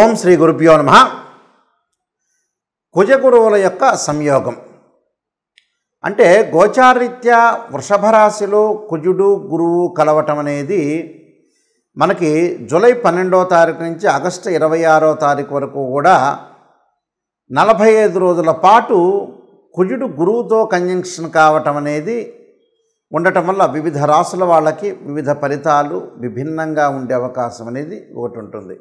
ఓం శ్రీ గురుభ్యో నమ కుజగురువుల యొక్క సంయోగం అంటే గోచారీత్యా వృషభ రాశిలో కుజుడు గురువు కలవటం అనేది మనకి జూలై పన్నెండో తారీఖు నుంచి ఆగస్టు ఇరవై ఆరో తారీఖు వరకు కూడా నలభై ఐదు రోజుల పాటు కుజుడు గురువుతో కంజంక్షన్ కావటం అనేది ఉండటం వల్ల వివిధ రాసుల వాళ్ళకి వివిధ ఫలితాలు విభిన్నంగా ఉండే అవకాశం అనేది ఒకటి ఉంటుంది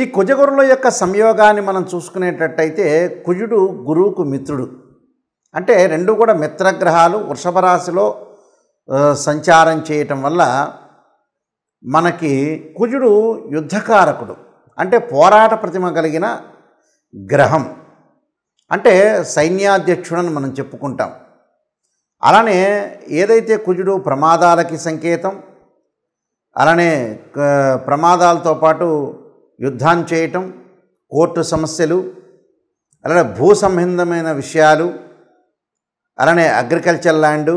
ఈ కుజగురుల యొక్క సంయోగాన్ని మనం చూసుకునేటట్టయితే కుజుడు గురువుకు మిత్రుడు అంటే రెండు కూడా మిత్రగ్రహాలు వృషభ రాశిలో సంచారం చేయటం వల్ల మనకి కుజుడు యుద్ధకారకుడు అంటే పోరాట ప్రతిమ కలిగిన గ్రహం అంటే సైన్యాధ్యక్షుడని మనం చెప్పుకుంటాం అలానే ఏదైతే కుజుడు ప్రమాదాలకి సంకేతం అలానే ప్రమాదాలతో పాటు యుద్ధాన్ని చేయటం కోర్టు సమస్యలు అలానే భూ సంబంధమైన విషయాలు అలానే అగ్రికల్చర్ ల్యాండు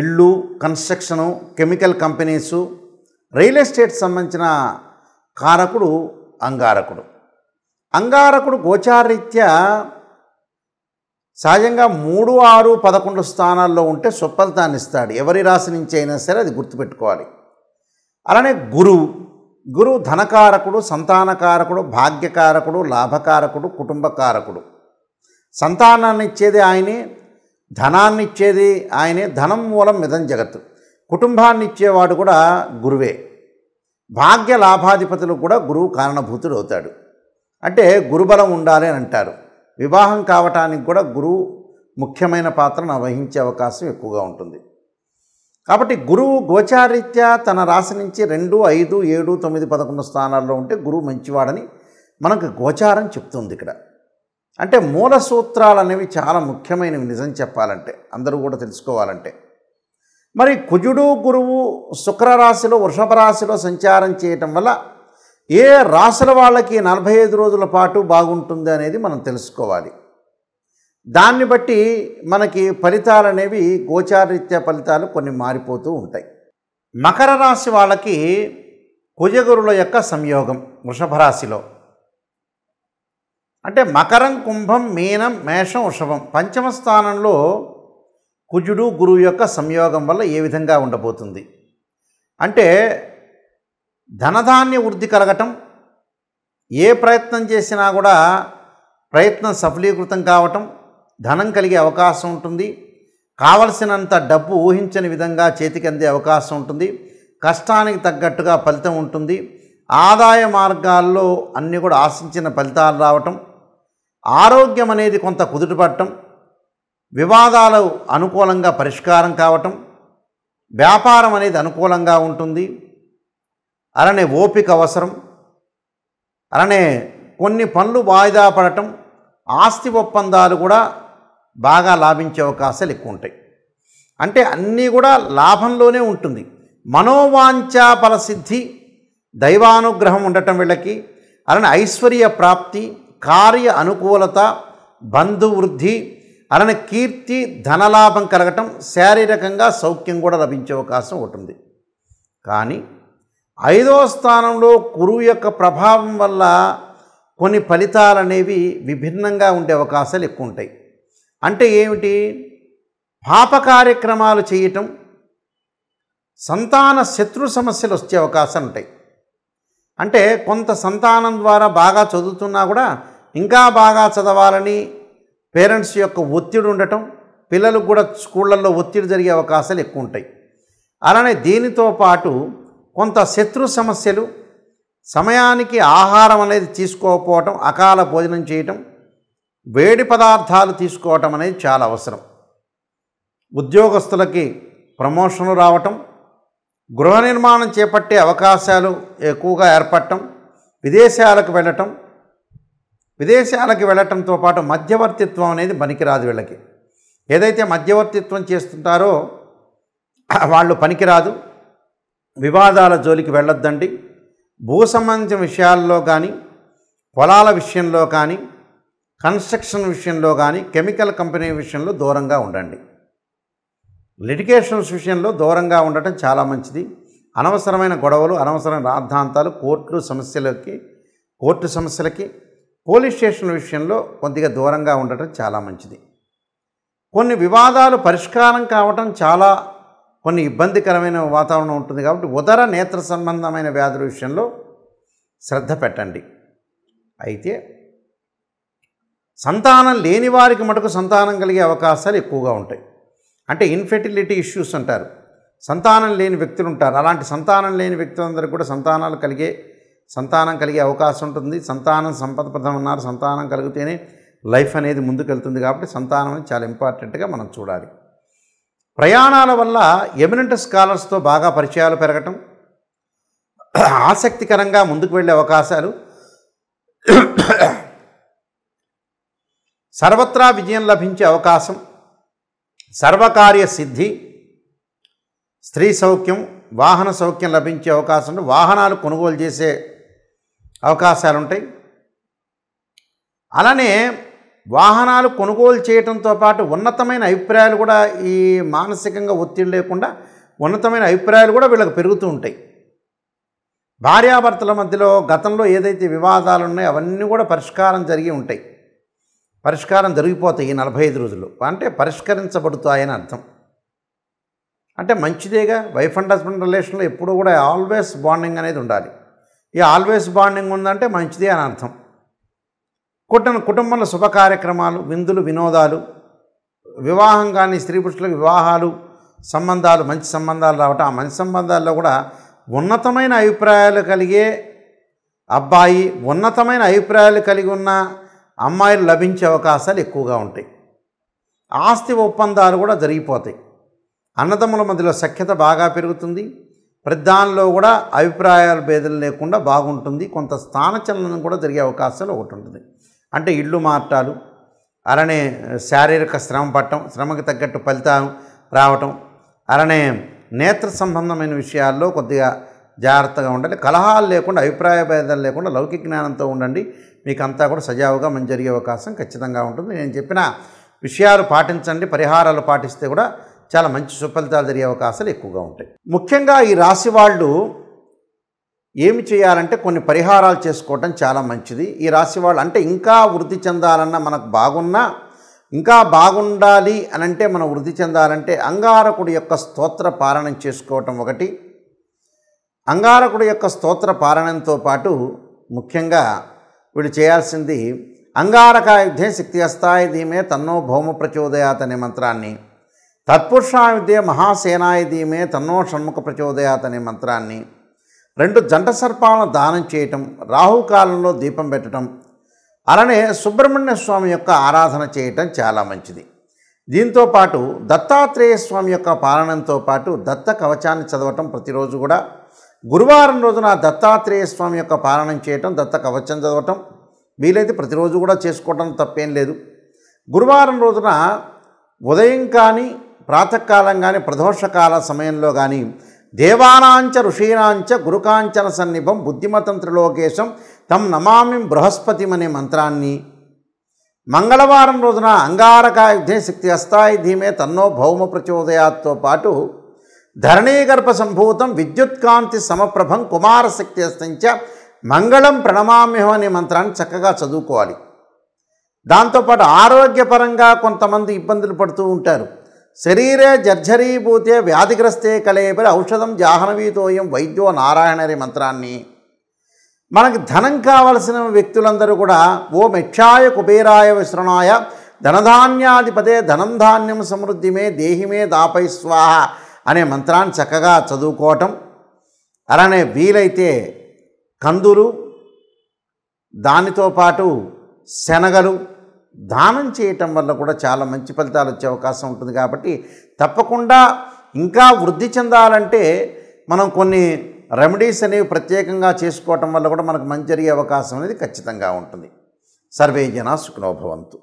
ఇళ్ళు construction chemical companies real estate సంబంధించిన కారకుడు అంగారకుడు అంగారకుడు గోచారీత్యా సహజంగా మూడు ఆరు పదకొండు స్థానాల్లో ఉంటే స్వఫలితాన్ని ఇస్తాడు ఎవరి రాశి నుంచి అయినా సరే అది గుర్తుపెట్టుకోవాలి అలానే గురువు గురువు ధనకారకుడు సంతానకారకుడు భాగ్యకారకుడు లాభకారకుడు కుటుంబకారకుడు సంతానాన్ని ఇచ్చేది ఆయనే ధనాన్ని ఇచ్చేది ఆయనే ధనం మూలం మిదం జగత్తు కుటుంబాన్ని ఇచ్చేవాడు కూడా గురువే భాగ్య లాభాధిపతులు కూడా గురువు కారణభూతుడు అవుతాడు అంటే గురుబలం ఉండాలి అని అంటారు వివాహం కావటానికి కూడా గురువు ముఖ్యమైన పాత్రను వహించే అవకాశం ఎక్కువగా ఉంటుంది కాబట్టి గురువు గోచారీత్యా తన రాశి నుంచి రెండు ఐదు ఏడు తొమ్మిది పదకొండు స్థానాల్లో ఉంటే గురువు మంచివాడని మనకు గోచారం చెప్తుంది ఇక్కడ అంటే మూల సూత్రాలు అనేవి చాలా ముఖ్యమైనవి నిజం చెప్పాలంటే అందరూ కూడా తెలుసుకోవాలంటే మరి కుజుడు గురువు శుక్రరాశిలో వృషభ రాశిలో సంచారం చేయటం వల్ల ఏ రాశుల వాళ్ళకి నలభై ఐదు రోజుల పాటు బాగుంటుంది అనేది మనం తెలుసుకోవాలి దాన్ని బట్టి మనకి ఫలితాలు అనేవి గోచారరీత్యా ఫలితాలు కొన్ని మారిపోతూ ఉంటాయి మకర రాశి వాళ్ళకి కుజగురుల యొక్క సంయోగం వృషభ రాశిలో అంటే మకరం కుంభం మీనం మేషం వృషభం పంచమ స్థానంలో కుజుడు గురువు యొక్క సంయోగం వల్ల ఏ విధంగా ఉండబోతుంది అంటే ధనధాన్య వృద్ధి కలగటం ఏ ప్రయత్నం చేసినా కూడా ప్రయత్నం సఫలీకృతం కావటం ధనం కలిగే అవకాశం ఉంటుంది కావలసినంత డబ్బు ఊహించని విధంగా చేతికి అందే అవకాశం ఉంటుంది కష్టానికి తగ్గట్టుగా ఫలితం ఉంటుంది ఆదాయ మార్గాల్లో అన్నీ కూడా ఆశించిన ఫలితాలు రావటం ఆరోగ్యం అనేది కొంత కుదుటపడటం వివాదాలు అనుకూలంగా పరిష్కారం కావటం వ్యాపారం అనేది అనుకూలంగా ఉంటుంది అలానే ఓపిక అవసరం అలానే కొన్ని పనులు వాయిదా పడటం ఆస్తి ఒప్పందాలు కూడా బాగా లాభించే అవకాశాలు ఎక్కువ ఉంటాయి అంటే అన్నీ కూడా లాభంలోనే ఉంటుంది మనోవాంఛా ఫలసిద్ధి దైవానుగ్రహం ఉండటం వీళ్ళకి అలానే ఐశ్వర్య ప్రాప్తి కార్య అనుకూలత బంధువృద్ధి అలానే కీర్తి ధనలాభం కలగటం శారీరకంగా సౌఖ్యం కూడా లభించే అవకాశం ఉంటుంది కానీ ఐదో స్థానంలో కురువు యొక్క ప్రభావం వల్ల కొన్ని ఫలితాలు అనేవి విభిన్నంగా ఉండే అవకాశాలు ఎక్కువ ఉంటాయి అంటే ఏమిటి పాప కార్యక్రమాలు చేయటం సంతాన శత్రు సమస్యలు వచ్చే అవకాశం ఉంటాయి అంటే కొంత సంతానం ద్వారా బాగా చదువుతున్నా కూడా ఇంకా బాగా చదవాలని పేరెంట్స్ యొక్క ఒత్తిడి ఉండటం పిల్లలు కూడా స్కూళ్ళల్లో ఒత్తిడి జరిగే అవకాశాలు ఎక్కువ ఉంటాయి అలానే దీనితో పాటు కొంత శత్రు సమస్యలు సమయానికి ఆహారం అనేది తీసుకోకపోవటం అకాల భోజనం చేయటం వేడి పదార్థాలు తీసుకోవటం అనేది చాలా అవసరం ఉద్యోగస్తులకి ప్రమోషన్లు రావటం గృహ నిర్మాణం చేపట్టే అవకాశాలు ఎక్కువగా ఏర్పడటం విదేశాలకు వెళ్ళటం విదేశాలకు వెళ్ళటంతో పాటు మధ్యవర్తిత్వం అనేది పనికిరాదు వీళ్ళకి ఏదైతే మధ్యవర్తిత్వం చేస్తుంటారో వాళ్ళు పనికిరాదు వివాదాల జోలికి వెళ్ళొద్దండి భూ సంబంధించిన విషయాల్లో కానీ పొలాల విషయంలో కానీ కన్స్ట్రక్షన్ విషయంలో కానీ కెమికల్ కంపెనీ విషయంలో దూరంగా ఉండండి లిటికేషన్స్ విషయంలో దూరంగా ఉండటం చాలా మంచిది అనవసరమైన గొడవలు అనవసరమైన రాద్ధాంతాలు కోర్టు సమస్యలకి కోర్టు సమస్యలకి పోలీస్ స్టేషన్ విషయంలో కొద్దిగా దూరంగా ఉండటం చాలా మంచిది కొన్ని వివాదాలు పరిష్కారం కావటం చాలా కొన్ని ఇబ్బందికరమైన వాతావరణం ఉంటుంది కాబట్టి ఉదర నేత్ర సంబంధమైన వ్యాధుల విషయంలో శ్రద్ధ పెట్టండి అయితే సంతానం లేని వారికి మటుకు సంతానం కలిగే అవకాశాలు ఎక్కువగా ఉంటాయి అంటే ఇన్ఫెర్టిలిటీ ఇష్యూస్ అంటారు సంతానం లేని వ్యక్తులు ఉంటారు అలాంటి సంతానం లేని వ్యక్తులందరూ కూడా సంతానాలు కలిగే సంతానం కలిగే అవకాశం ఉంటుంది సంతానం సంపద ఉన్నారు సంతానం కలిగితేనే లైఫ్ అనేది ముందుకెళ్తుంది కాబట్టి సంతానం చాలా ఇంపార్టెంట్గా మనం చూడాలి ప్రయాణాల వల్ల ఎమినెంట్ స్కాలర్స్తో బాగా పరిచయాలు పెరగటం ఆసక్తికరంగా ముందుకు వెళ్ళే అవకాశాలు సర్వత్రా విజయం లభించే అవకాశం సర్వకార్య సిద్ధి స్త్రీ సౌఖ్యం వాహన సౌఖ్యం లభించే అవకాశం వాహనాలు కొనుగోలు చేసే అవకాశాలు ఉంటాయి అలానే వాహనాలు కొనుగోలు చేయడంతో పాటు ఉన్నతమైన అభిప్రాయాలు కూడా ఈ మానసికంగా ఒత్తిడి లేకుండా ఉన్నతమైన అభిప్రాయాలు కూడా వీళ్ళకి పెరుగుతూ ఉంటాయి భార్యాభర్తల మధ్యలో గతంలో ఏదైతే వివాదాలు ఉన్నాయో అవన్నీ కూడా పరిష్కారం జరిగి ఉంటాయి పరిష్కారం జరిగిపోతాయి ఈ నలభై ఐదు రోజులు అంటే పరిష్కరించబడుతాయని అర్థం అంటే మంచిదేగా వైఫ్ అండ్ హస్బెండ్ రిలేషన్లో ఎప్పుడూ కూడా ఆల్వేస్ బాండింగ్ అనేది ఉండాలి ఈ ఆల్వేస్ బాండింగ్ ఉందంటే మంచిదే అని అర్థం కుటుంబ కుటుంబంలో శుభ కార్యక్రమాలు విందులు వినోదాలు వివాహం కానీ స్త్రీ పురుషులకు వివాహాలు సంబంధాలు మంచి సంబంధాలు రావటం ఆ మంచి సంబంధాల్లో కూడా ఉన్నతమైన అభిప్రాయాలు కలిగే అబ్బాయి ఉన్నతమైన అభిప్రాయాలు కలిగి ఉన్న అమ్మాయిలు లభించే అవకాశాలు ఎక్కువగా ఉంటాయి ఆస్తి ఒప్పందాలు కూడా జరిగిపోతాయి అన్నదమ్ముల మధ్యలో సఖ్యత బాగా పెరుగుతుంది ప్రధానిలో కూడా అభిప్రాయాలు భేదం లేకుండా బాగుంటుంది కొంత స్థానచలనం కూడా జరిగే అవకాశాలు ఒకటి ఉంటుంది అంటే ఇళ్ళు మార్టాలు అలానే శారీరక శ్రమ పట్టడం శ్రమకు తగ్గట్టు ఫలితం రావటం అలానే నేత్ర సంబంధమైన విషయాల్లో కొద్దిగా జాగ్రత్తగా ఉండాలి కలహాలు లేకుండా అభిప్రాయ భేదాలు లేకుండా లౌకిక జ్ఞానంతో ఉండండి మీకు అంతా కూడా సజావుగా మంచి జరిగే అవకాశం ఖచ్చితంగా ఉంటుంది నేను చెప్పిన విషయాలు పాటించండి పరిహారాలు పాటిస్తే కూడా చాలా మంచి సుఫలితాలు జరిగే అవకాశాలు ఎక్కువగా ఉంటాయి ముఖ్యంగా ఈ రాశి వాళ్ళు ఏమి చేయాలంటే కొన్ని పరిహారాలు చేసుకోవటం చాలా మంచిది ఈ రాశి వాళ్ళు అంటే ఇంకా వృద్ధి చెందాలన్నా మనకు బాగున్నా ఇంకా బాగుండాలి అని అంటే మనం వృద్ధి చెందాలంటే అంగారకుడి యొక్క స్తోత్ర పారణం చేసుకోవటం ఒకటి అంగారకుడి యొక్క స్తోత్ర పారణంతో పాటు ముఖ్యంగా వీడు చేయాల్సింది అంగారకాయుద్ధే శక్తియస్థాయి ధీమే తన్నో భౌమ ప్రచోదయాత్ అనే మంత్రాన్ని తత్పురుషాయుద్ధే మహాసేనాయ ధీమే తన్నో షణ్ముఖ ప్రచోదయాత్ అనే మంత్రాన్ని రెండు జంట సర్పాలను దానం చేయటం రాహుకాలంలో దీపం పెట్టడం అలానే సుబ్రహ్మణ్య స్వామి యొక్క ఆరాధన చేయటం చాలా మంచిది దీంతో పాటు దత్తాత్రేయ స్వామి యొక్క పాలనంతో పాటు దత్త కవచాన్ని చదవటం ప్రతిరోజు కూడా గురువారం రోజున దత్తాత్రేయ స్వామి యొక్క పారాయణం చేయటం దత్త కవచం చదవటం వీలైతే ప్రతిరోజు కూడా చేసుకోవటం తప్పేం లేదు గురువారం రోజున ఉదయం కానీ ప్రాతకాలం కానీ ప్రదోషకాల సమయంలో కానీ దేవానాంచ ఋషీనాంచ గురుకాంచన సన్నిభం బుద్ధిమతం త్రిలోకేశం తం నమామి బృహస్పతిం అనే మంత్రాన్ని మంగళవారం రోజున అంగారకాయుధే శక్తి అస్థాయి ధీమే తన్నో భౌమ ప్రచోదయాతో పాటు ధరణీగర్భ సంభూతం విద్యుత్కాంతి సమప్రభం కుమారశక్తి అస్తించ మంగళం ప్రణమామ్యం అనే మంత్రాన్ని చక్కగా చదువుకోవాలి దాంతోపాటు ఆరోగ్యపరంగా కొంతమంది ఇబ్బందులు పడుతూ ఉంటారు శరీరే జర్జరీభూతే వ్యాధిగ్రస్తే కలయపడి ఔషధం జాహ్నవీతోయం వైద్యో నారాయణ అనే మంత్రాన్ని మనకు ధనం కావలసిన వ్యక్తులందరూ కూడా ఓ మెక్షాయ కుబేరాయ విశ్రణాయ ధనధాన్యాధిపదే ధనం ధాన్యం సమృద్ధిమే దేహిమే దాపై స్వాహ అనే మంత్రాన్ని చక్కగా చదువుకోవటం అలానే వీలైతే కందులు దానితో పాటు శనగలు దానం చేయటం వల్ల కూడా చాలా మంచి ఫలితాలు వచ్చే అవకాశం ఉంటుంది కాబట్టి తప్పకుండా ఇంకా వృద్ధి చెందాలంటే మనం కొన్ని రెమెడీస్ అనేవి ప్రత్యేకంగా చేసుకోవటం వల్ల కూడా మనకు మంచి జరిగే అవకాశం అనేది ఖచ్చితంగా ఉంటుంది సర్వే జన సుఖనోభవంతు